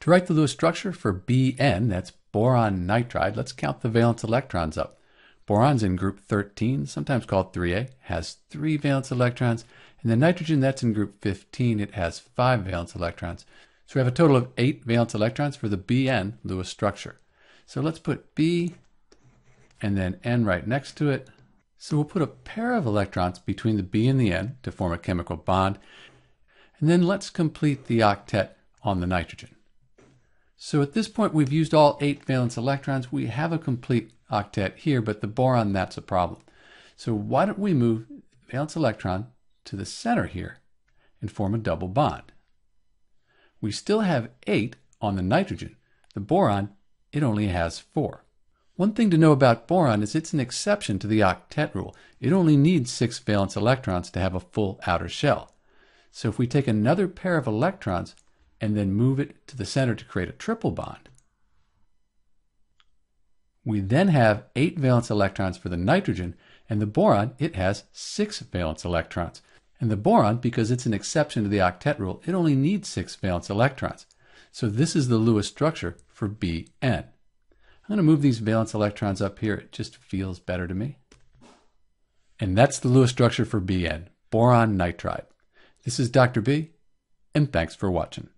To write the Lewis structure for BN, that's boron nitride, let's count the valence electrons up. Boron's in group 13, sometimes called 3A, has three valence electrons, and the nitrogen that's in group 15, it has five valence electrons. So we have a total of eight valence electrons for the BN Lewis structure. So let's put B and then N right next to it. So we'll put a pair of electrons between the B and the N to form a chemical bond. And then let's complete the octet on the nitrogen. So at this point, we've used all eight valence electrons. We have a complete octet here, but the boron, that's a problem. So why don't we move valence electron to the center here and form a double bond? We still have eight on the nitrogen. The boron, it only has four. One thing to know about boron is it's an exception to the octet rule. It only needs six valence electrons to have a full outer shell. So if we take another pair of electrons and then move it to the center to create a triple bond. We then have 8 valence electrons for the nitrogen, and the boron, it has 6 valence electrons. And the boron, because it's an exception to the octet rule, it only needs 6 valence electrons. So this is the Lewis structure for BN. I'm going to move these valence electrons up here. It just feels better to me. And that's the Lewis structure for BN, boron nitride. This is Dr. B, and thanks for watching.